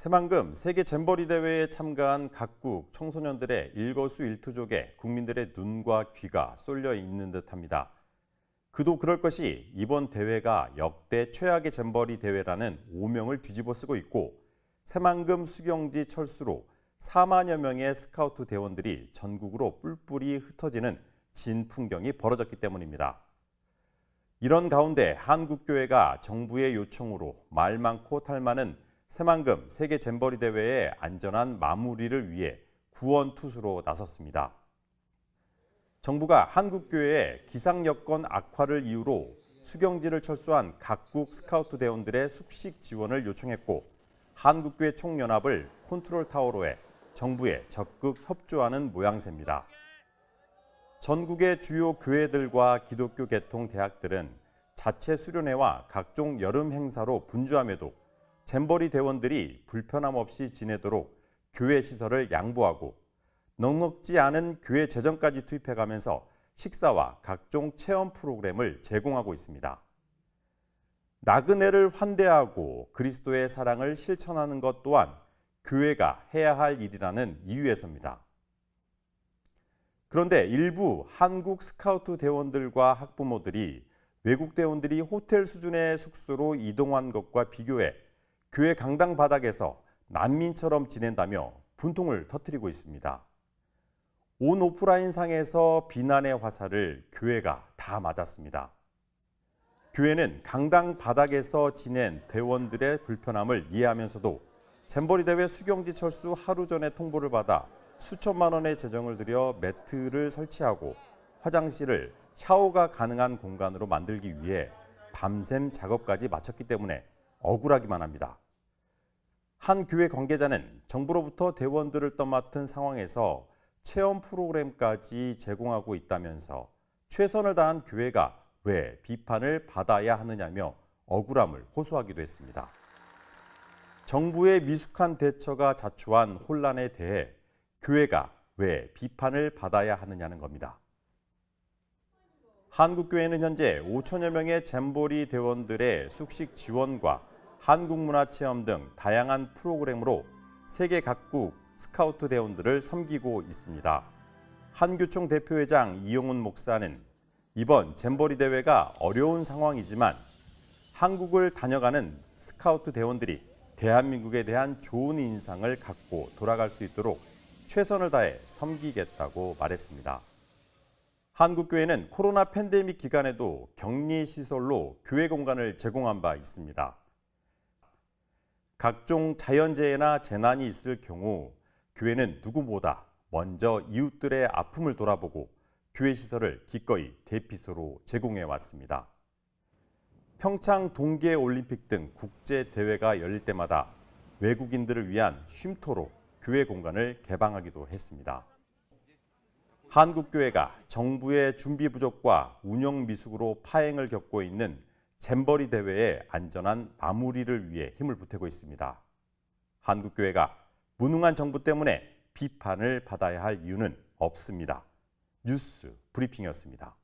새만금 세계 잼버리 대회에 참가한 각국 청소년들의 일거수일투족에 국민들의 눈과 귀가 쏠려 있는 듯합니다. 그도 그럴 것이 이번 대회가 역대 최악의 잼버리 대회라는 오명을 뒤집어 쓰고 있고 새만금 수경지 철수로 4만여 명의 스카우트 대원들이 전국으로 뿔뿔이 흩어지는 진풍경이 벌어졌기 때문입니다. 이런 가운데 한국교회가 정부의 요청으로 말 많고 탈 많은 새만금 세계 잼버리 대회의 안전한 마무리를 위해 구원 투수로 나섰습니다. 정부가 한국교회의 기상 여건 악화를 이유로 수경지를 철수한 각국 스카우트 대원들의 숙식 지원을 요청했고 한국교회 총연합을 컨트롤 타워로 해 정부에 적극 협조하는 모양새입니다. 전국의 주요 교회들과 기독교 계통 대학들은 자체 수련회와 각종 여름 행사로 분주함에도 잼버리 대원들이 불편함 없이 지내도록 교회 시설을 양보하고 넉넉지 않은 교회 재정까지 투입해 가면서 식사와 각종 체험 프로그램을 제공하고 있습니다. 나그네를 환대하고 그리스도의 사랑을 실천하는 것 또한 교회가 해야 할 일이라는 이유에서입니다. 그런데 일부 한국 스카우트 대원들과 학부모들이 외국 대원들이 호텔 수준의 숙소로 이동한 것과 비교해 교회 강당 바닥에서 난민처럼 지낸다며 분통을 터뜨리고 있습니다. 온 오프라인 상에서 비난의 화살을 교회가 다 맞았습니다. 교회는 강당 바닥에서 지낸 대원들의 불편함을 이해하면서도 잼버리 대회 수경지 철수 하루 전에 통보를 받아 수천만 원의 재정을 들여 매트를 설치하고 화장실을 샤워가 가능한 공간으로 만들기 위해 밤샘 작업까지 마쳤기 때문에 억울하기만 합니다. 한 교회 관계자는 정부로부터 대원들을 떠맡은 상황에서 체험 프로그램까지 제공하고 있다면서 최선을 다한 교회가 왜 비판을 받아야 하느냐며 억울함을 호소하기도 했습니다. 정부의 미숙한 대처가 자초한 혼란에 대해 교회가 왜 비판을 받아야 하느냐는 겁니다. 한국교회는 현재 5천여 명의 잼보리 대원들의 숙식 지원과 한국문화체험 등 다양한 프로그램으로 세계 각국 스카우트 대원들을 섬기고 있습니다. 한교총 대표회장 이용훈 목사는 이번 잼버리 대회가 어려운 상황이지만 한국을 다녀가는 스카우트 대원들이 대한민국에 대한 좋은 인상을 갖고 돌아갈 수 있도록 최선을 다해 섬기겠다고 말했습니다. 한국교회는 코로나 팬데믹 기간에도 격리 시설로 교회 공간을 제공한 바 있습니다. 각종 자연재해나 재난이 있을 경우 교회는 누구보다 먼저 이웃들의 아픔을 돌아보고 교회 시설을 기꺼이 대피소로 제공해 왔습니다. 평창 동계 올림픽 등 국제 대회가 열릴 때마다 외국인들을 위한 쉼터로 교회 공간을 개방하기도 했습니다. 한국교회가 정부의 준비 부족과 운영 미숙으로 파행을 겪고 있는 잼버리 대회의 안전한 마무리를 위해 힘을 보태고 있습니다. 한국교회가 무능한 정부 때문에 비판을 받아야 할 이유는 없습니다. 뉴스 브리핑이었습니다.